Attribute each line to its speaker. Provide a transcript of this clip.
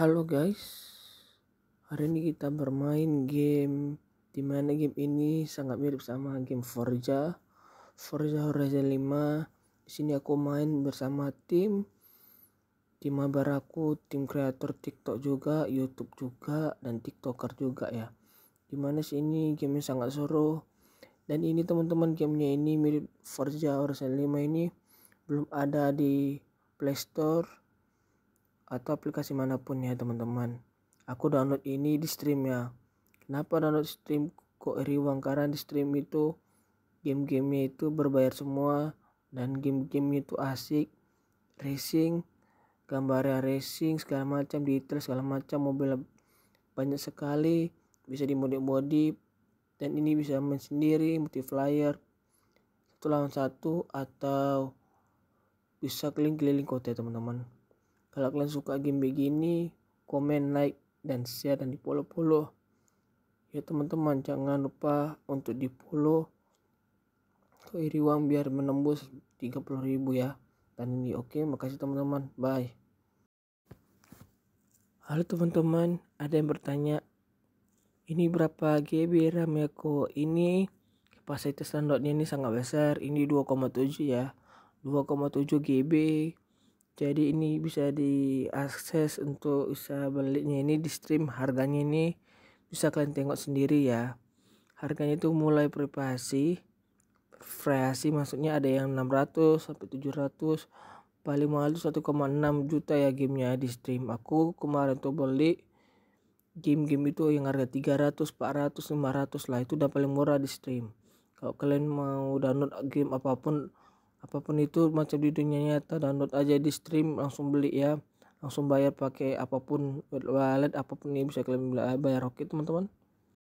Speaker 1: Halo guys, hari ini kita bermain game dimana game ini sangat mirip sama game Forza, Forza Horizon 5. Di sini aku main bersama tim, tim mabar tim kreator TikTok juga, YouTube juga, dan TikToker juga ya. Dimana sini game yang sangat seru. Dan ini teman-teman gamenya ini mirip Forza Horizon 5 ini belum ada di Play Store atau aplikasi manapun ya teman-teman. Aku download ini di stream ya. Kenapa download stream kok riwang? Karena di stream itu game-gamenya itu berbayar semua dan game game itu asik. Racing, gambarnya racing segala macam, detail segala macam, mobil banyak sekali, bisa dimodif-modif dan ini bisa main sendiri, multiplayer, satu lawan satu atau bisa keliling-keliling kota teman-teman. Kalau kalian suka game begini, komen, like, dan share dan di follow-follow. Ya teman-teman, jangan lupa untuk di follow Iriwang biar menembus ribu ya. Dan ini oke, okay. makasih teman-teman. Bye. Halo teman-teman, ada yang bertanya, ini berapa GB RAM ya kok? Ini kapasitas downloadnya ini sangat besar, ini 2,7 ya. 2,7 GB jadi ini bisa diakses untuk bisa belinya ini di stream harganya ini bisa kalian tengok sendiri ya harganya itu mulai privasi variasi maksudnya ada yang 600 sampai 700 paling mahal itu 1,6 juta ya gamenya di stream aku kemarin tuh beli game-game itu yang harga 300 400 500 lah itu udah paling murah di stream kalau kalian mau download game apapun apapun itu macam di dunia nyata download aja di stream langsung beli ya langsung bayar pakai apapun wallet apapun ini bisa kalian bayar oke teman-teman